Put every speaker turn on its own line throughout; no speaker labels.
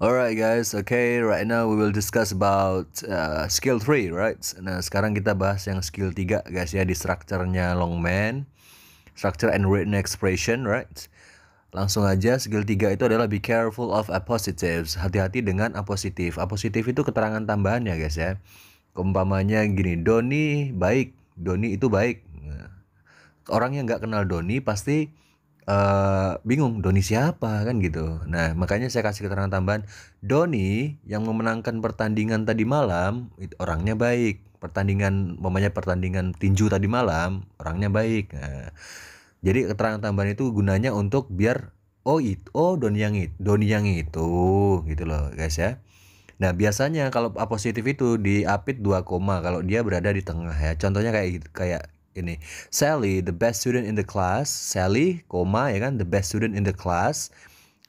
Alright guys, okay, right now we will discuss about uh, skill 3, right? Nah, sekarang kita bahas yang skill 3 guys ya, di structure-nya Longman, structure and written expression, right? Langsung aja, skill 3 itu adalah be careful of appositives, hati-hati dengan apositif. Apositif itu keterangan tambahan ya guys ya. Keumpamanya gini, Doni baik, Doni itu baik. Nah, Orang yang nggak kenal Doni pasti uh, bingung Doni siapa kan gitu. Nah makanya saya kasih keterangan tambahan Doni yang memenangkan pertandingan tadi malam itu orangnya baik. Pertandingan umpamanya pertandingan tinju tadi malam orangnya baik. Nah, jadi keterangan tambahan itu gunanya untuk biar oh itu oh Doni yang itu Doni yang itu gitu loh guys ya. Nah biasanya kalau A ah, positif itu di apit 2 koma kalau dia berada di tengah ya. Contohnya kayak gitu, kayak ini Sally the best student in the class Sally koma ya kan the best student in the class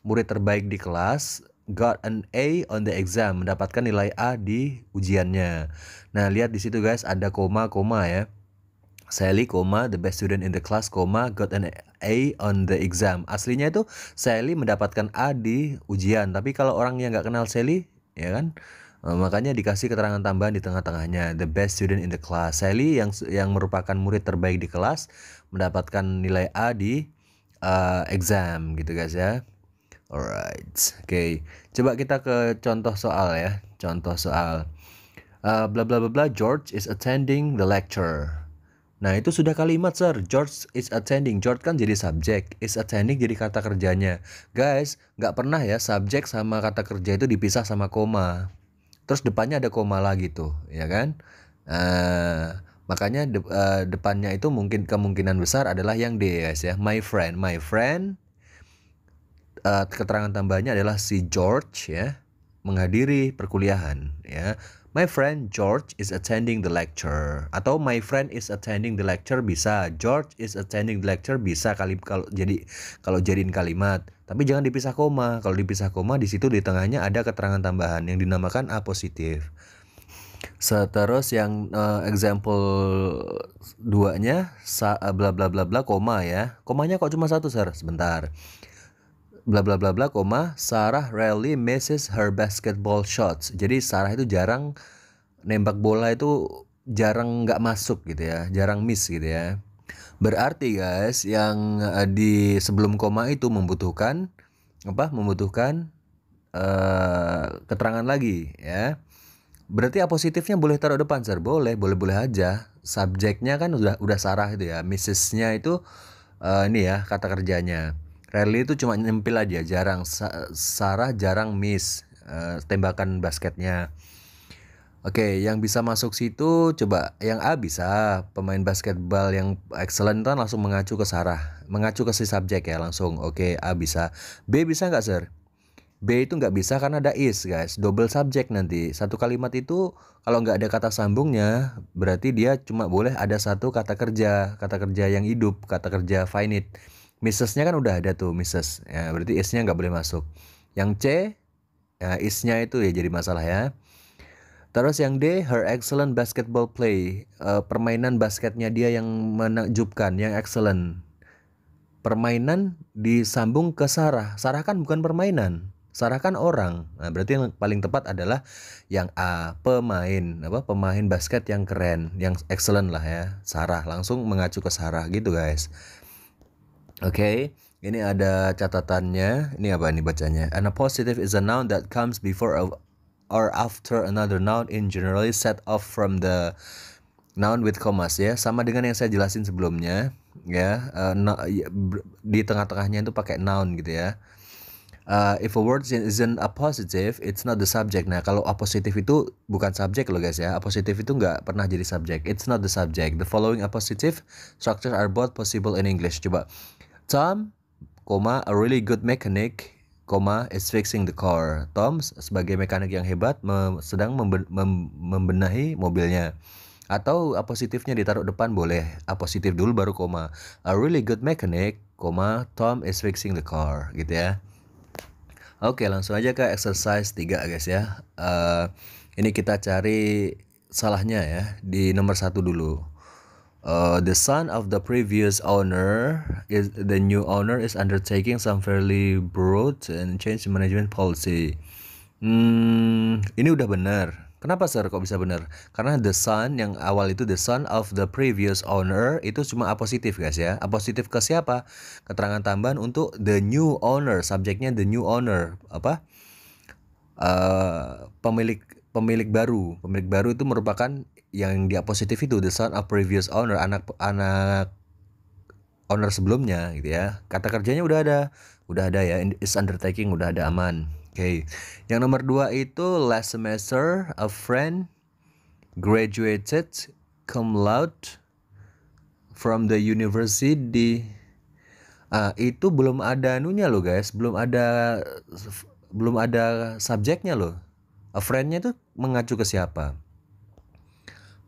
murid terbaik di kelas got an A on the exam mendapatkan nilai A di ujiannya nah lihat di situ guys ada koma koma ya Sally, koma the best student in the class, koma got an A on the exam. Aslinya itu Sally mendapatkan A di ujian, tapi kalau orang yang nggak kenal Sally, ya kan, Eh, makanya dikasih keterangan tambahan di tengah-tengahnya, the best student in the class. Sally yang yang merupakan murid terbaik di kelas mendapatkan nilai A di uh, exam gitu guys ya. Alright, oke. Okay. Coba kita ke contoh soal ya, contoh soal. Uh, bla bla bla bla George is attending the lecture. Nah itu sudah kalimat sir George is attending George kan jadi subjek Is attending jadi kata kerjanya Guys nggak pernah ya subjek sama kata kerja itu dipisah sama koma terus depannya ada koma lagi tuh ya kan uh, makanya de uh, depannya itu mungkin kemungkinan besar adalah yang guys ya my friend my friend uh, keterangan tambahnya adalah si George ya menghadiri perkuliahan ya. My friend George is attending the lecture atau my friend is attending the lecture bisa. George is attending the lecture bisa kali kalau jadi kalau jadiin kalimat. Tapi jangan dipisah koma. Kalau dipisah koma di situ di tengahnya ada keterangan tambahan yang dinamakan a positif. Seterus yang uh, example duanya sa bla bla bla bla koma ya. Komanya kok cuma satu, Sir? Sebentar bla bla bla bla koma Sarah rarely misses her basketball shots. Jadi Sarah itu jarang nembak bola itu jarang nggak masuk gitu ya, jarang miss gitu ya. Berarti guys yang eh, di sebelum koma itu membutuhkan apa? Membutuhkan uh, keterangan lagi ya. Berarti positifnya boleh taruh depan sir, boleh, boleh boleh aja. Subjeknya kan udah udah Sarah itu ya, Mrs-nya itu uh, ini ya kata kerjanya. Rally itu cuma nyempil aja, jarang. Sarah jarang miss uh, tembakan basketnya. Oke, yang bisa masuk situ coba yang A bisa pemain basketball yang excellent kan langsung mengacu ke Sarah, mengacu ke si subjek ya langsung. Oke, A bisa. B bisa nggak sir? B itu nggak bisa karena ada is guys, double subjek nanti. Satu kalimat itu kalau nggak ada kata sambungnya, berarti dia cuma boleh ada satu kata kerja, kata kerja yang hidup, kata kerja finite. Mrs-nya kan udah ada tuh Mrs. Ya, berarti isnya nggak boleh masuk. Yang C ya, isnya itu ya jadi masalah ya. Terus yang D her excellent basketball play uh, permainan basketnya dia yang menakjubkan, yang excellent. Permainan disambung ke Sarah. Sarah kan bukan permainan. Sarah kan orang. Nah, berarti yang paling tepat adalah yang A, pemain, apa pemain basket yang keren, yang excellent lah ya. Sarah langsung mengacu ke Sarah gitu, guys. Oke, okay, ini ada catatannya. Ini apa nih bacanya? And a positive is a noun that comes before a, or after another noun in generally set off from the noun with commas ya. Sama dengan yang saya jelasin sebelumnya ya. Uh, no, ya, di tengah-tengahnya itu pakai noun gitu ya. Uh, if a word isn't a positive, it's not the subject. Nah, kalau a positive itu bukan subject loh guys ya. A positive itu nggak pernah jadi subject. It's not the subject. The following a positive structures are both possible in English. Coba Tom, koma, a really good mechanic, koma, is fixing the car. Tom sebagai mekanik yang hebat sedang membenahi mobilnya. Atau positifnya ditaruh depan boleh. a positif dulu baru koma. A really good mechanic, koma, Tom is fixing the car, gitu ya. Oke, langsung aja ke exercise 3 guys ya. Uh, ini kita cari salahnya ya di nomor satu dulu. Uh, the son of the previous owner is the new owner is undertaking some fairly broad and change management policy. Hmm, ini udah benar. Kenapa sir kok bisa benar? Karena the son yang awal itu the son of the previous owner itu cuma apositif guys ya. Apositif ke siapa? Keterangan tambahan untuk the new owner. Subjeknya the new owner apa? Uh, pemilik pemilik baru. Pemilik baru itu merupakan yang dia positif itu the son of previous owner anak anak owner sebelumnya gitu ya kata kerjanya udah ada udah ada ya is undertaking udah ada aman oke okay. yang nomor dua itu last semester a friend graduated cum laude from the university ah itu belum ada anunya lo guys belum ada belum ada subjeknya lo a friendnya tuh mengacu ke siapa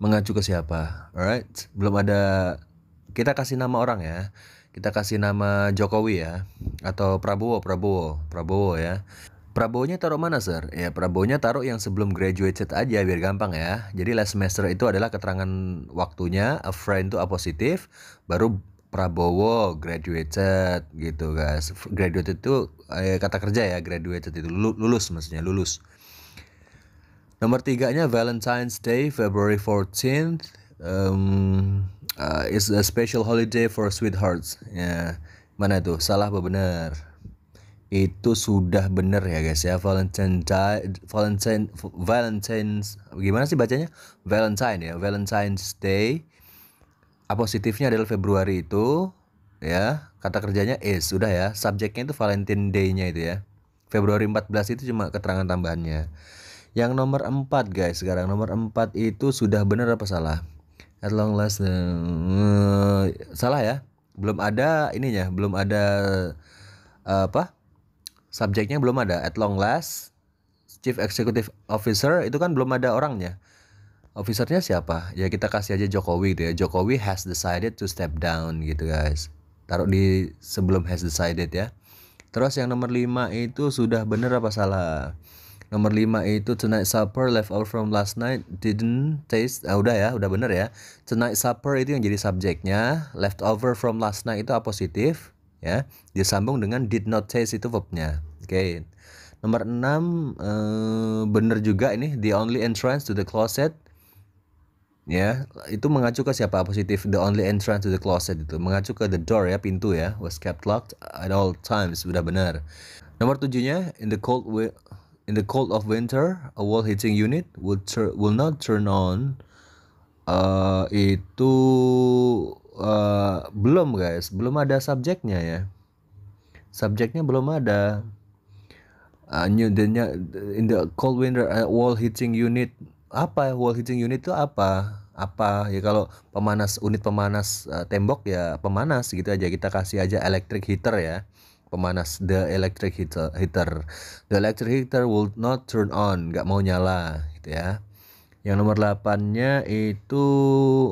mengacu ke siapa. Alright, belum ada kita kasih nama orang ya. Kita kasih nama Jokowi ya atau Prabowo, Prabowo, Prabowo ya. Prabowo-nya taruh mana, Sir? Ya, Prabowo-nya taruh yang sebelum graduated aja biar gampang ya. Jadi last semester itu adalah keterangan waktunya, a friend itu A positif, baru Prabowo graduated gitu guys. Graduated itu eh, kata kerja ya, graduated itu lulus maksudnya, lulus. Nomor tiganya Valentine's Day, February 14th, um, uh, is a special holiday for sweethearts. Ya, mana itu Salah apa benar? Itu sudah benar ya guys ya. Valentine Valentine Valentine's gimana sih bacanya? Valentine ya, Valentine's Day. A ah, positifnya adalah Februari itu ya. Kata kerjanya is sudah ya. Subjeknya itu Valentine Day-nya itu ya. Februari 14 itu cuma keterangan tambahannya. Yang nomor 4 guys, sekarang nomor 4 itu sudah benar apa salah? At long last uh, eh, salah ya. Belum ada ininya, belum ada uh, apa? Subjeknya belum ada. At long last Chief Executive Officer itu kan belum ada orangnya. Officernya siapa? Ya kita kasih aja Jokowi gitu ya. Jokowi has decided to step down gitu guys. Taruh di sebelum has decided ya. Terus yang nomor 5 itu sudah benar apa salah? Nomor 5 itu tonight supper left out from last night didn't taste. Ah udah ya, udah bener ya. Tonight supper itu yang jadi subjeknya. left over from last night itu apositif positif ya. Disambung dengan did not taste itu verbnya. Oke. Okay. Nomor 6 eh, bener juga ini the only entrance to the closet ya itu mengacu ke siapa positif the only entrance to the closet itu mengacu ke the door ya pintu ya was kept locked at all times sudah benar nomor tujuhnya in the cold in the cold of winter, a wall heating unit will would will not turn on. Uh, itu uh, belum guys, belum ada subjeknya ya. Subjeknya belum ada. Uh, in the cold winter, uh, wall heating unit apa? Ya? Wall heating unit itu apa? apa ya kalau pemanas unit pemanas uh, tembok ya pemanas gitu aja kita kasih aja electric heater ya pemanas the electric heater, heater. The electric heater will not turn on, nggak mau nyala gitu ya. Yang nomor 8-nya itu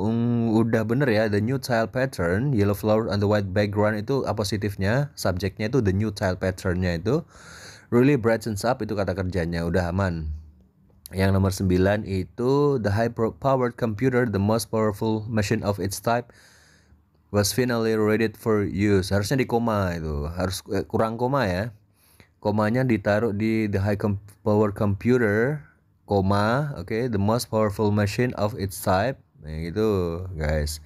um, udah bener ya, the new tile pattern, yellow flower on the white background itu positifnya, subjeknya itu the new tile nya itu really brightens up itu kata kerjanya, udah aman. Yang nomor 9 itu the high powered computer, the most powerful machine of its type was finally ready for use. Harusnya di koma itu, harus eh, kurang koma ya. Komanya ditaruh di the high com power computer, koma, oke, okay, the most powerful machine of its type. Nah, gitu, guys.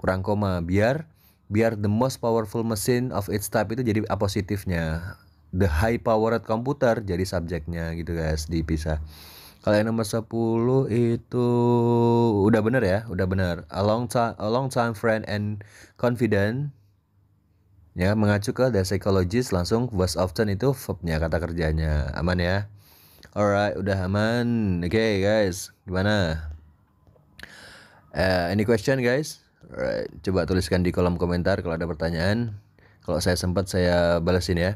Kurang koma biar biar the most powerful machine of its type itu jadi apositifnya. The high powered computer jadi subjeknya gitu, guys, dipisah. Kalau yang nomor 10 itu udah bener ya, udah bener. A long time, a long time friend and confident. Ya, mengacu ke the psychologist langsung was often itu verbnya kata kerjanya. Aman ya. Alright, udah aman. Oke okay, guys, gimana? Uh, any question guys? Alright, coba tuliskan di kolom komentar kalau ada pertanyaan. Kalau saya sempat saya balasin ya.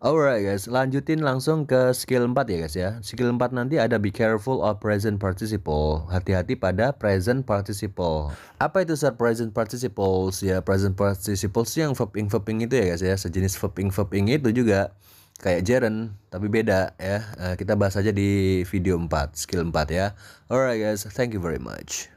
Alright guys, lanjutin langsung ke skill 4 ya guys ya. Skill 4 nanti ada be careful of present participle. Hati-hati pada present participle. Apa itu sir present participles? Ya present participles yang verbing verbing itu ya guys ya. Sejenis verbing verbing itu juga kayak Jaren tapi beda ya. Eh, kita bahas aja di video 4, skill 4 ya. Alright guys, thank you very much.